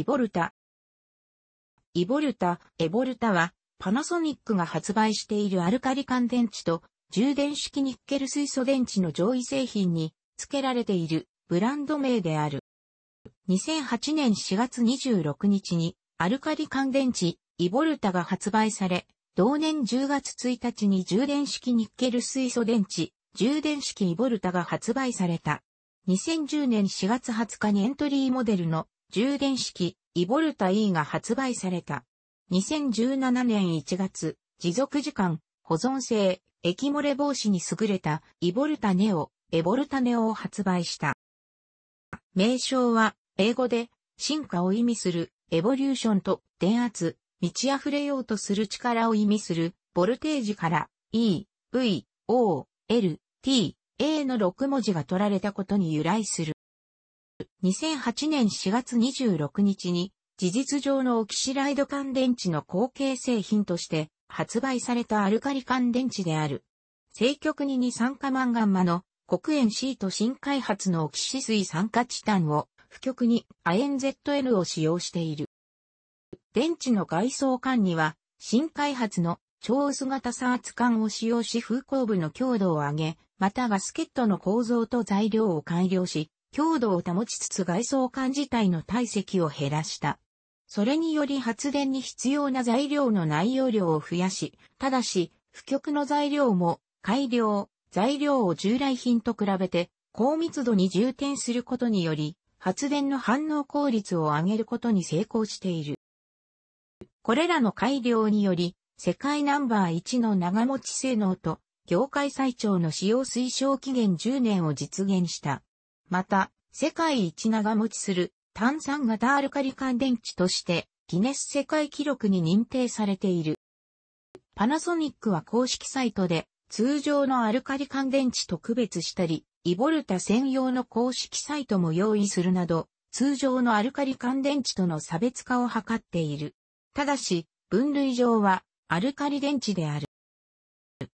イボルタ。イボルタ、エボルタは、パナソニックが発売しているアルカリ乾電池と、充電式ニッケル水素電池の上位製品に付けられているブランド名である。2008年4月26日に、アルカリ乾電池、イボルタが発売され、同年10月1日に充電式ニッケル水素電池、充電式イボルタが発売された。2010年4月20日にエントリーモデルの充電式、イボルタ E が発売された。2017年1月、持続時間、保存性、液漏れ防止に優れたイボルタネオ、エボルタネオを発売した。名称は、英語で、進化を意味する、エボリューションと、電圧、満ち溢れようとする力を意味する、ボルテージから、E、V、O、L、T、A の6文字が取られたことに由来する。2008年4月26日に、事実上のオキシライド乾電池の後継製品として発売されたアルカリ乾電池である。正極に二酸化マンガンマの黒塩シート新開発のオキシ水酸化チタンを不極に亜鉛 ZL を使用している。電池の外装管には新開発の超薄型サーツ管を使用し風光部の強度を上げ、またガスケットの構造と材料を改良し、強度を保ちつつ外装管自体の体積を減らした。それにより発電に必要な材料の内容量を増やし、ただし、負極の材料も改良、材料を従来品と比べて高密度に充填することにより、発電の反応効率を上げることに成功している。これらの改良により、世界ナンバー1の長持ち性能と、業界最長の使用推奨期限10年を実現した。また、世界一長持ちする炭酸型アルカリ乾電池としてギネス世界記録に認定されている。パナソニックは公式サイトで通常のアルカリ乾電池と区別したり、イボルタ専用の公式サイトも用意するなど、通常のアルカリ乾電池との差別化を図っている。ただし、分類上はアルカリ電池である。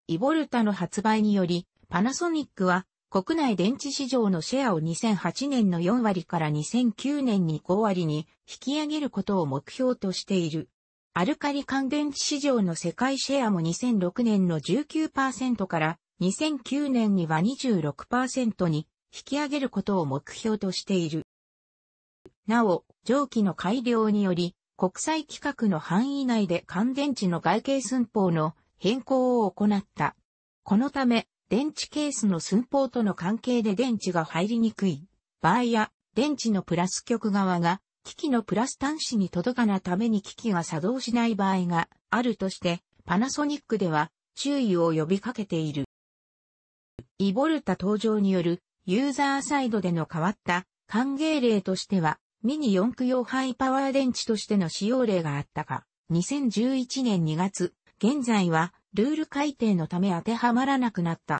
イボルタの発売により、パナソニックは国内電池市場のシェアを2008年の4割から2009年に5割に引き上げることを目標としている。アルカリ乾電池市場の世界シェアも2006年の19%から2009年には26%に引き上げることを目標としている。なお、蒸気の改良により、国際規格の範囲内で乾電池の外形寸法の変更を行った。このため、電池ケースの寸法との関係で電池が入りにくい場合や、電池のプラス極側が機器のプラス端子に届かなために機器が作動しない場合があるとして、パナソニックでは注意を呼びかけている。イボルタ登場によるユーザーサイドでの変わった歓迎例としては、ミニ四駆用ハイパワー電池としての使用例があったが、2011年2月、現在はルール改定のため当てはまらなくなった。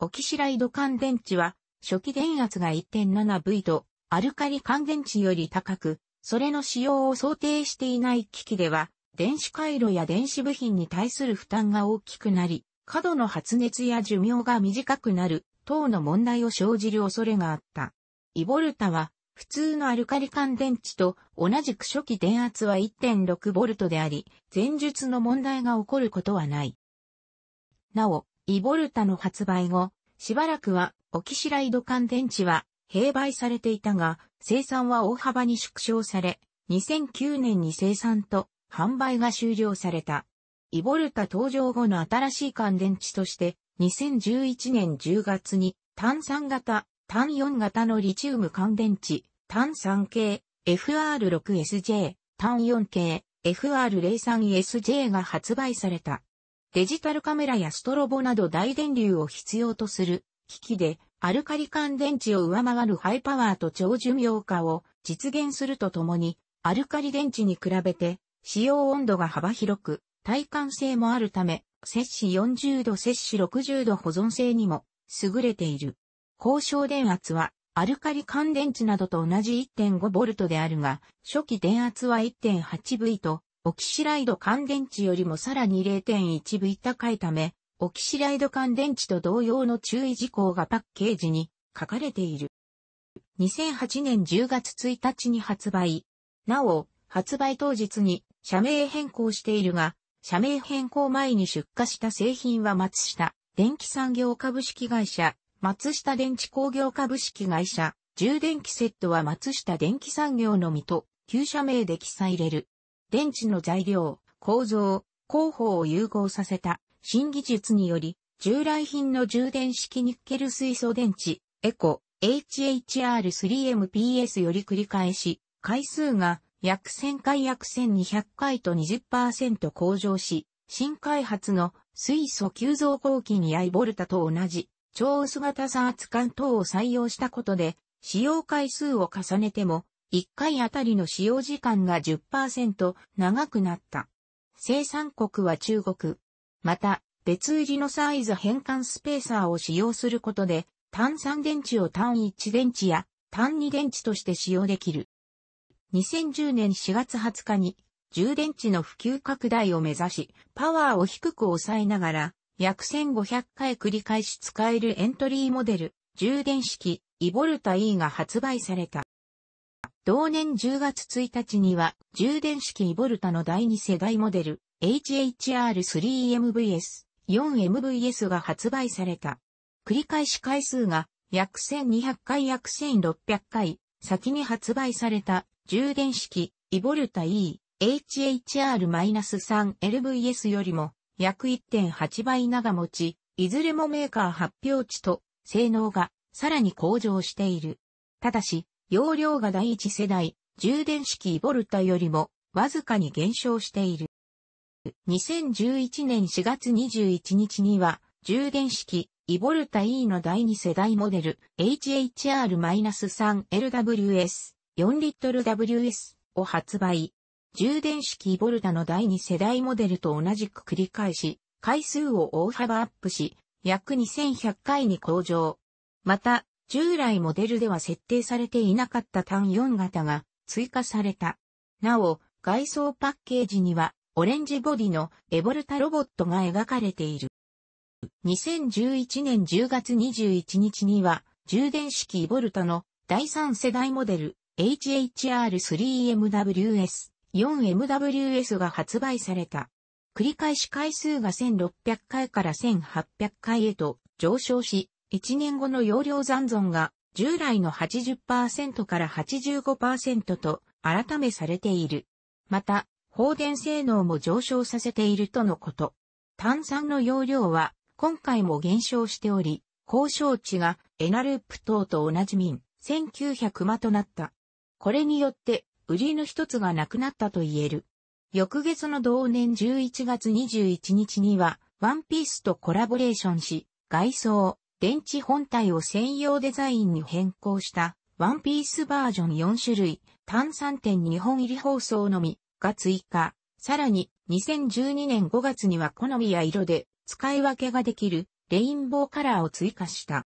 オキシライド乾電池は、初期電圧が 1.7V と、アルカリ乾電池より高く、それの使用を想定していない機器では、電子回路や電子部品に対する負担が大きくなり、過度の発熱や寿命が短くなる等の問題を生じる恐れがあった。イボルタは普通のアルカリ乾電池と同じく初期電圧は 1.6V であり、前述の問題が起こることはない。なお、イボルタの発売後、しばらくはオキシライド乾電池は併売されていたが、生産は大幅に縮小され、2009年に生産と販売が終了された。イボルタ登場後の新しい乾電池として、2011年10月に炭酸型単4型のリチウム乾電池、単3系 FR6SJ、単4系 FR03SJ が発売された。デジタルカメラやストロボなど大電流を必要とする機器でアルカリ乾電池を上回るハイパワーと長寿命化を実現するとともに、アルカリ電池に比べて使用温度が幅広く耐寒性もあるため、摂氏40度摂氏60度保存性にも優れている。高小電圧は、アルカリ乾電池などと同じ 1.5V であるが、初期電圧は 1.8V と、オキシライド乾電池よりもさらに 0.1V 高いため、オキシライド乾電池と同様の注意事項がパッケージに書かれている。2008年10月1日に発売。なお、発売当日に社名変更しているが、社名変更前に出荷した製品は松下電気産業株式会社松下電池工業株式会社、充電器セットは松下電器産業のみと、旧社名で記載れる。電池の材料、構造、工法を融合させた新技術により、従来品の充電式ニッケル水素電池、エコ、HHR3MPS より繰り返し、回数が約1000回約1200回と20%向上し、新開発の水素急増後期にアイボルタと同じ超薄型差圧管等を採用したことで、使用回数を重ねても、1回あたりの使用時間が10%長くなった。生産国は中国。また、別売りのサイズ変換スペーサーを使用することで、単3電池を単1電池や単2電池として使用できる。2010年4月20日に、充電池の普及拡大を目指し、パワーを低く抑えながら、約1500回繰り返し使えるエントリーモデル、充電式、イボルタ E が発売された。同年10月1日には、充電式イボルタの第2世代モデル、HHR3MVS、4MVS が発売された。繰り返し回数が約1200回約1600回、先に発売された充電式イボルタ E、HHR-3LVS よりも約1.8倍長持ち、いずれもメーカー発表値と性能がさらに向上している。ただし、容量が第一世代、充電式イボルタよりもわずかに減少している。2011年4月21日には、充電式イボルタ E の第二世代モデル HHR-3LWS 4リットル WS を発売。充電式ボルタの第2世代モデルと同じく繰り返し、回数を大幅アップし、約2100回に向上。また、従来モデルでは設定されていなかった単4型が追加された。なお、外装パッケージには、オレンジボディのエボルタロボットが描かれている。2011年10月21日には、充電式ボルタの第3世代モデル HHR3MWS 4MWS が発売された。繰り返し回数が1600回から1800回へと上昇し、1年後の容量残存が従来の80%から85%と改めされている。また、放電性能も上昇させているとのこと。炭酸の容量は今回も減少しており、交渉値がエナループ等と同じ民1900マとなった。これによって売りの一つがなくなったと言える。翌月の同年11月21日には、ワンピースとコラボレーションし、外装、電池本体を専用デザインに変更した、ワンピースバージョン4種類、単3点2本入り放送のみ、が追加。さらに、2012年5月には好みや色で、使い分けができる、レインボーカラーを追加した。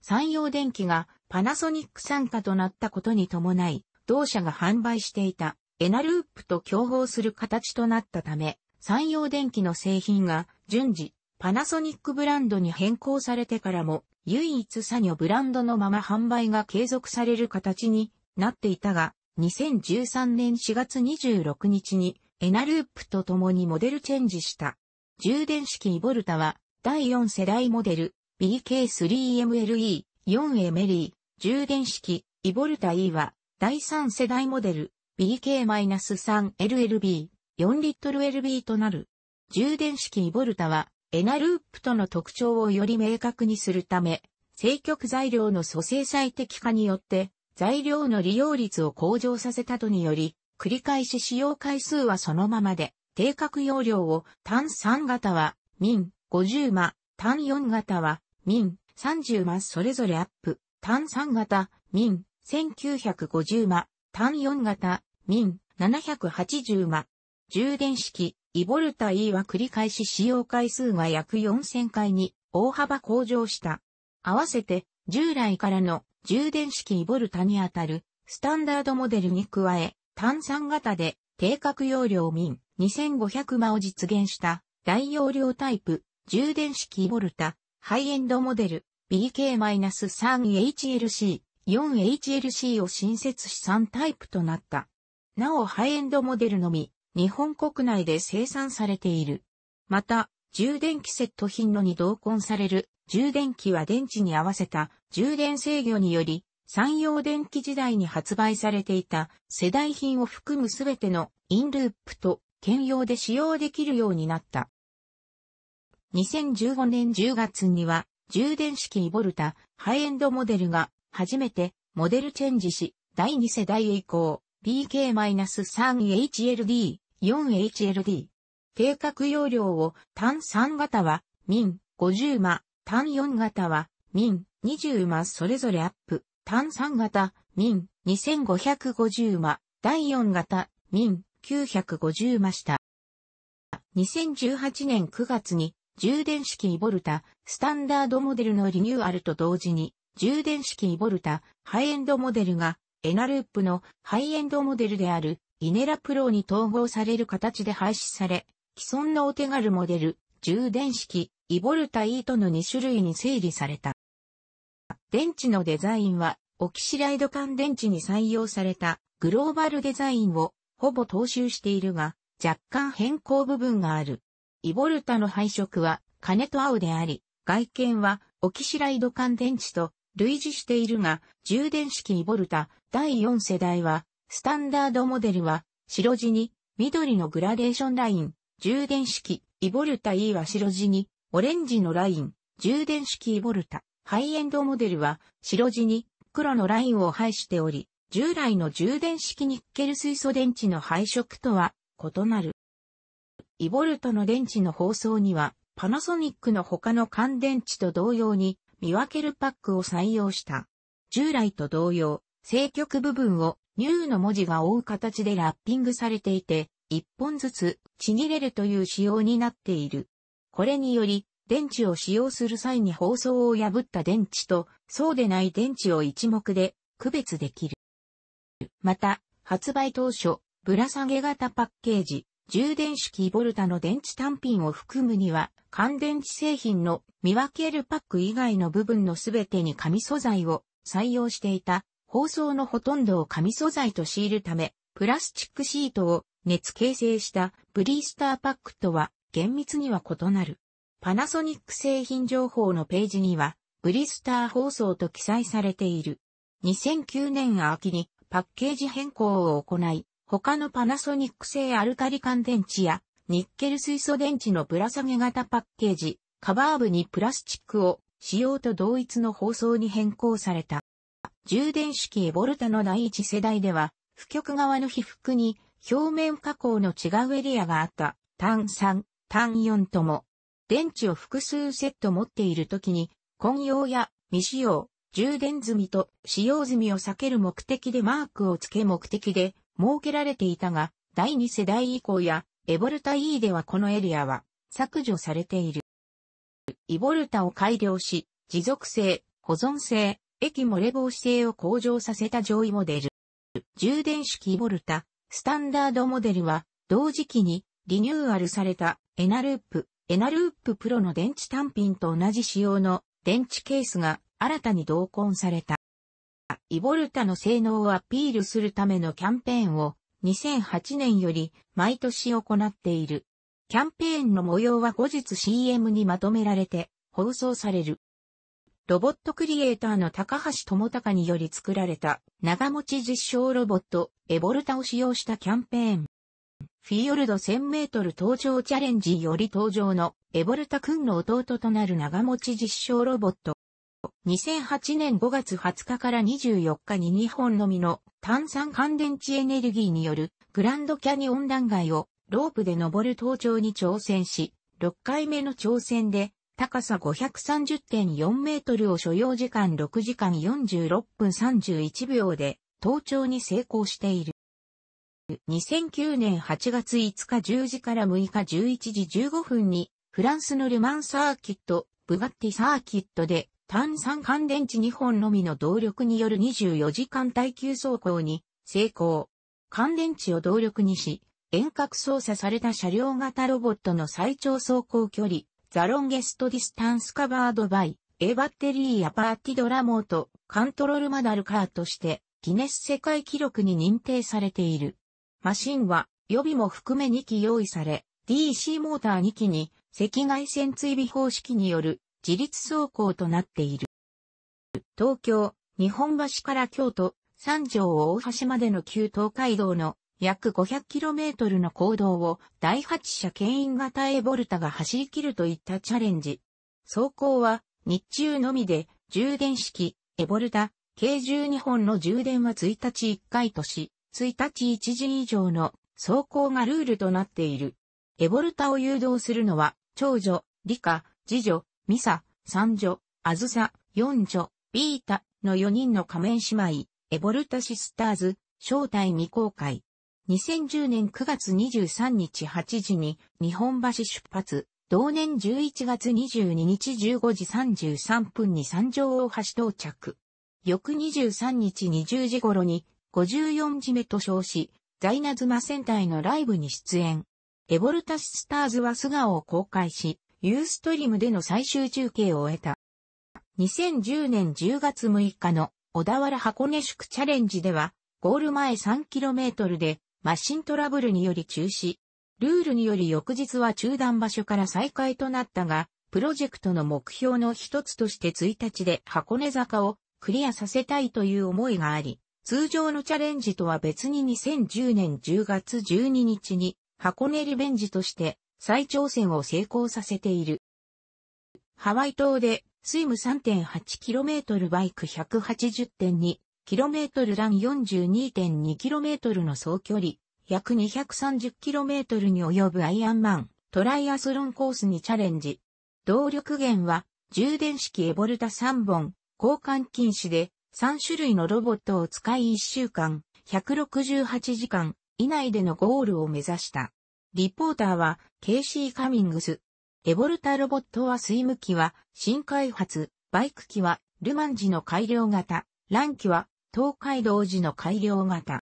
山陽電機がパナソニック参加となったことに伴い、同社が販売していたエナループと競合する形となったため、山陽電機の製品が順次、パナソニックブランドに変更されてからも、唯一作業ブランドのまま販売が継続される形になっていたが、2013年4月26日にエナループと共にモデルチェンジした。充電式イボルタは第4世代モデル BK3MLE4 エメリー充電式イボルタ E は第3世代モデル BK-3LLB 4リットル LB となる。充電式イボルタはエナループとの特徴をより明確にするため、正極材料の組成最適化によって材料の利用率を向上させたとにより、繰り返し使用回数はそのままで、定格容量を単3型は、min 50マ、単4型は、min 30マそれぞれアップ、単3型、min 1950馬、単4型、民780馬。充電式、イボルタ E は繰り返し使用回数が約4000回に大幅向上した。合わせて、従来からの充電式イボルタにあたるスタンダードモデルに加え、単3型で定格容量民2500馬を実現した大容量タイプ充電式イボルタハイエンドモデル BK-3HLC 4HLC を新設し3タイプとなった。なおハイエンドモデルのみ、日本国内で生産されている。また、充電器セット品のに同梱される充電器は電池に合わせた充電制御により、産業電気時代に発売されていた世代品を含むすべてのインループと兼用で使用できるようになった。2015年10月には充電式イボルタハイエンドモデルが初めて、モデルチェンジし、第2世代へ移行、BK-3HLD、4HLD。計画容量を単3型は、min 50マ、単4型は、min 20マそれぞれアップ、単3型、min 2550マ、第4型、min 950マした。2018年9月に充電式イボルタスタンダードモデルのリニューアルと同時に充電式イボルタ、ハイエンドモデルが、エナループのハイエンドモデルである、イネラプロに統合される形で廃止され、既存のお手軽モデル、充電式、イボルタ E との2種類に整理された。電池のデザインは、オキシライド乾電池に採用されたグローバルデザインをほぼ踏襲しているが、若干変更部分がある。イボルタの配色は金と青であり、外見はオキシライド乾電池と類似しているが、充電式イボルタ第4世代は、スタンダードモデルは、白地に緑のグラデーションライン、充電式イボルタ E は白地にオレンジのライン、充電式イボルタ。ハイエンドモデルは白地に黒のラインを配しており、従来の充電式ニッケル水素電池の配色とは異なる。イボルトの電池の包装にはパナソニックの他の乾電池と同様に見分けるパックを採用した。従来と同様、正極部分をニューの文字が覆う形でラッピングされていて、一本ずつちぎれるという仕様になっている。これにより、電池を使用する際に包装を破った電池と、そうでない電池を一目で区別できる。また、発売当初、ぶら下げ型パッケージ、充電式ボルタの電池単品を含むには、乾電池製品の見分けるパック以外の部分のすべてに紙素材を採用していた、包装のほとんどを紙素材と強いるため、プラスチックシートを熱形成したブリースターパックとは厳密には異なる。パナソニック製品情報のページには、ブリスター包装と記載されている。2009年秋にパッケージ変更を行い、他のパナソニック製アルカリ乾電池やニッケル水素電池のぶら下げ型パッケージ、カバー部にプラスチックを使用と同一の包装に変更された。充電式エボルタの第一世代では、負極側の被覆に表面加工の違うエリアがあった、単3、単4とも、電池を複数セット持っている時に、混用や未使用、充電済みと使用済みを避ける目的でマークを付け目的で設けられていたが、第2世代以降や、エボルタ E ではこのエリアは削除されている。イボルタを改良し、持続性、保存性、液漏れ防止性を向上させた上位モデル。充電式イボルタ、スタンダードモデルは、同時期にリニューアルされたエナループ、エナループプロの電池単品と同じ仕様の電池ケースが新たに同梱された。イボルタの性能をアピールするためのキャンペーンを2008年より毎年行っている。キャンペーンの模様は後日 CM にまとめられて放送される。ロボットクリエイターの高橋智隆により作られた長持ち実証ロボットエボルタを使用したキャンペーン。フィヨルド1000メートル登場チャレンジより登場のエボルタ君の弟となる長持ち実証ロボット2008年5月20日から24日に日本のみの炭酸乾電池エネルギーによるグランドキャニオン断崖をロープで登る登頂に挑戦し、6回目の挑戦で高さ530.4メートルを所要時間6時間46分31秒で登頂に成功している。2009年8月5日10時から6日11時15分にフランスのルマンサーキット、ブガッティサーキットで単三乾電池2本のみの動力による24時間耐久走行に成功。乾電池を動力にし、遠隔操作された車両型ロボットの最長走行距離、ザロンゲストディスタンスカバードバイ、A バッテリーやパーティドラモート、カントロールマダルカーとして、ギネス世界記録に認定されている。マシンは予備も含め2機用意され、DC モーター2機に赤外線追尾方式による自立走行となっている。東京、日本橋から京都、三条大橋までの旧東海道の約 500km の行道を第8車牽引型エボルタが走り切るといったチャレンジ。走行は日中のみで充電式エボルタ計12本の充電は1日1回とし、1日1時以上の走行がルールとなっている。エボルタを誘導するのは長女、理科、次女、ミサ、三女、アズサ、四女、ビータの4人の仮面姉妹、エボルタシスターズ、正体未公開。2010年9月23日8時に日本橋出発、同年11月22日15時33分に三条大橋到着。翌23日20時頃に54時目と称し、ザイナズマ戦隊のライブに出演。エボルタシスターズは素顔を公開し、ユーストリムでの最終中継を終えた。2010年10月6日の小田原箱根宿チャレンジでは、ゴール前 3km でマシントラブルにより中止。ルールにより翌日は中断場所から再開となったが、プロジェクトの目標の一つとして1日で箱根坂をクリアさせたいという思いがあり、通常のチャレンジとは別に2010年10月12日に箱根リベンジとして再挑戦を成功させている。ハワイ島でスイム 3.8km バイク 180.2km ラン 42.2km の総距離約 230km に及ぶアイアンマントライアスロンコースにチャレンジ。動力源は充電式エボルタ3本交換禁止で3種類のロボットを使い1週間168時間以内でのゴールを目指した。リポーターは、ケイシー・カミングス。エボルタロボットはスイム機は、新開発、バイク機は、ルマン時の改良型、ラン機は、東海道時の改良型。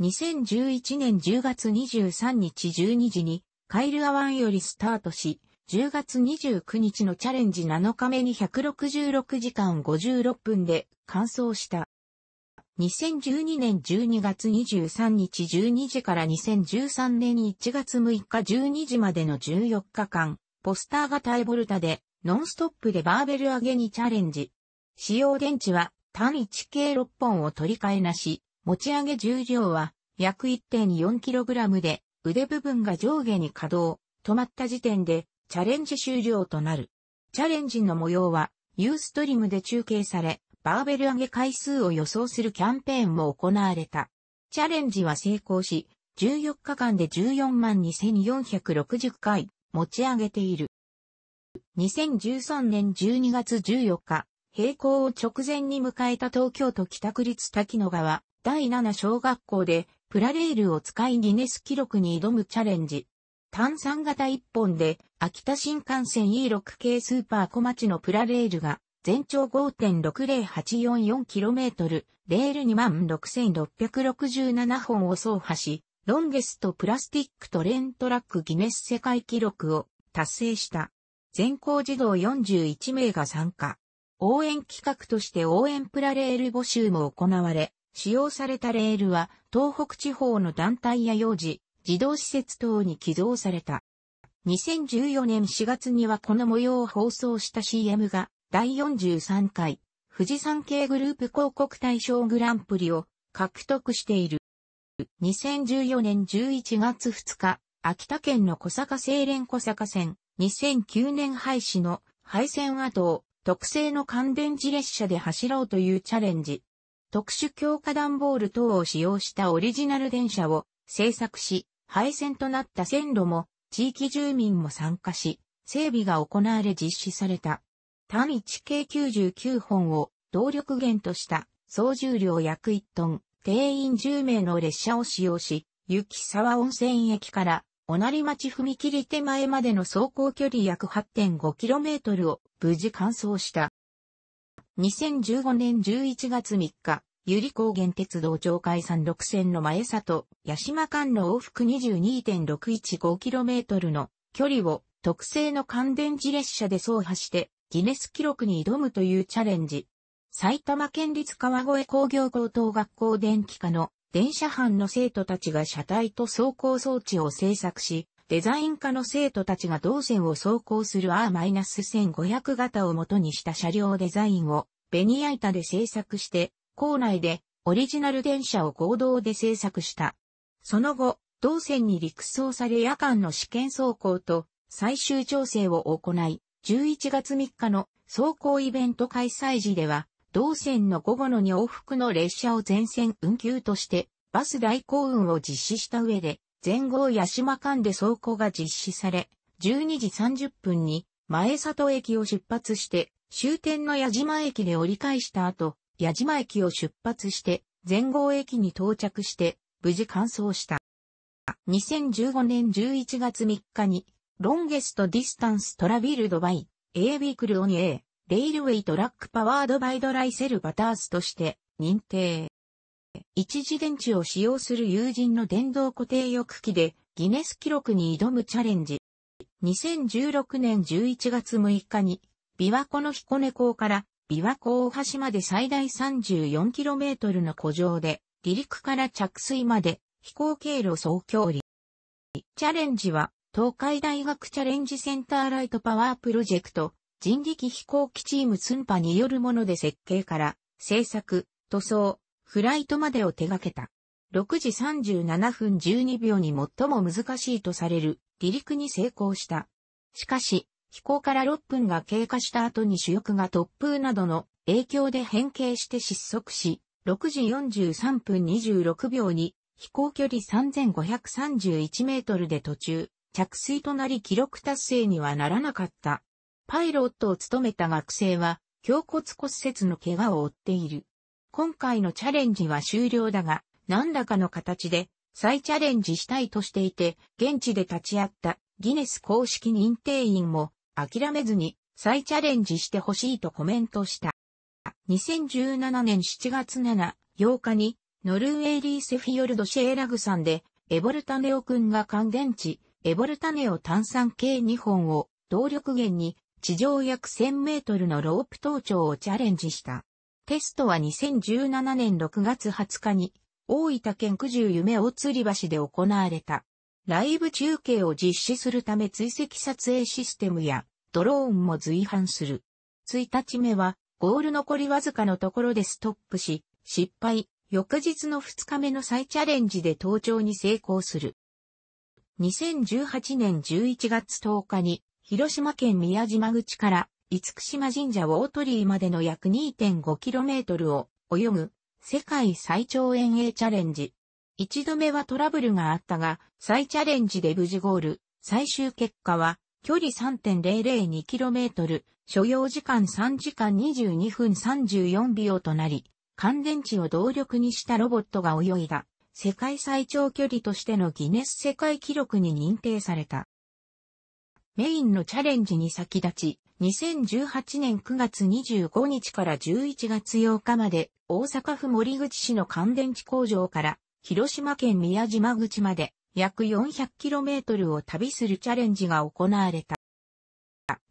2011年10月23日12時に、カイルアワンよりスタートし、10月29日のチャレンジ7日目に166時間56分で完走した。2012年12月23日12時から2013年1月6日12時までの14日間、ポスター型エボルタで、ノンストップでバーベル上げにチャレンジ。使用電池は単 1K6 本を取り替えなし、持ち上げ重量は約 1.4kg で腕部分が上下に稼働、止まった時点でチャレンジ終了となる。チャレンジの模様はユーストリムで中継され、バーベル上げ回数を予想するキャンペーンも行われた。チャレンジは成功し、14日間で14万2460回持ち上げている。2013年12月14日、閉校を直前に迎えた東京都北区立滝野川第7小学校でプラレールを使いギネス記録に挑むチャレンジ。炭酸型1本で秋田新幹線 E6 系スーパー小町のプラレールが全長 5.60844km、レール26,667本を走破し、ロンゲストプラスティックトレントラックギネス世界記録を達成した。全校児童41名が参加。応援企画として応援プラレール募集も行われ、使用されたレールは東北地方の団体や幼児、児童施設等に寄贈された。2014年4月にはこの模様を放送した CM が第43回富士山系グループ広告大賞グランプリを獲得している。2014年11月2日、秋田県の小坂清廉小坂線、2009年廃止の廃線跡を特製の乾電池列車で走ろうというチャレンジ。特殊強化段ボール等を使用したオリジナル電車を製作し、廃線となった線路も地域住民も参加し、整備が行われ実施された。単1計99本を動力源とした総重量約1トン、定員10名の列車を使用し、雪沢温泉駅から小成町踏切手前までの走行距離約 8.5km を無事完走した。2015年11月3日、由利高原鉄道上海山6線の前里、八島間の往復 22.615km の距離を特製の乾電池列車で走破してギネス記録に挑むというチャレンジ。埼玉県立川越工業高等学校電気科の電車班の生徒たちが車体と走行装置を制作し、デザイン科の生徒たちが動線を走行する R-1500 型を元にした車両デザインをベニヤ板で制作して、校内でオリジナル電車を合同で制作した。その後、動線に陸送され夜間の試験走行と最終調整を行い、11月3日の走行イベント開催時では、同線の午後の二往復の列車を全線運休として、バス代行運を実施した上で、前後八島間で走行が実施され、12時30分に前里駅を出発して、終点の矢島駅で折り返した後、矢島駅を出発して、前後駅に到着して、無事完走した。2015年11月3日にロンゲストディスタンストラビルドバイ、エービクルオニエー、レイルウェイトラックパワードバイドライセルバタースとして認定。一時電池を使用する友人の電動固定翼機でギネス記録に挑むチャレンジ。2016年11月6日に、琵琶湖の彦根港から琵琶湖大橋まで最大 34km の湖上で、離陸から着水まで飛行経路走行離。チャレンジは東海大学チャレンジセンターライトパワープロジェクト、人力飛行機チームツンパによるもので設計から、製作、塗装、フライトまでを手掛けた。6時37分12秒に最も難しいとされる離陸に成功した。しかし、飛行から6分が経過した後に主翼が突風などの影響で変形して失速し、6時43分26秒に飛行距離3531メートルで途中、着水となり記録達成にはならなかった。パイロットを務めた学生は、胸骨骨折の怪我を負っている。今回のチャレンジは終了だが、何らかの形で再チャレンジしたいとしていて、現地で立ち会ったギネス公式認定員も諦めずに再チャレンジしてほしいとコメントした。2017年7月7、8日にノルウェーリーセフィヨルドシェーラグさんでエボルタネオ君が乾電池エボルタネオ炭酸系2本を動力源に地上約1000メートルのロープ登頂をチャレンジした。テストは2017年6月20日に大分県九十夢大吊り橋で行われた。ライブ中継を実施するため追跡撮影システムやドローンも随伴する。1日目はゴール残りわずかのところでストップし、失敗、翌日の2日目の再チャレンジで登頂に成功する。2018年11月10日に、広島県宮島口から厳島神社大鳥居までの約 2.5km を泳ぐ世界最長遠泳チャレンジ。一度目はトラブルがあったが、再チャレンジで無事ゴール。最終結果は、距離 3.002km、所要時間3時間22分34秒となり、乾電池を動力にしたロボットが泳いだ。世界最長距離としてのギネス世界記録に認定された。メインのチャレンジに先立ち、2018年9月25日から11月8日まで、大阪府森口市の乾電池工場から、広島県宮島口まで、約 400km を旅するチャレンジが行われた。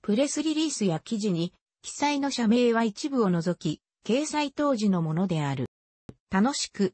プレスリリースや記事に、記載の社名は一部を除き、掲載当時のものである。楽しく、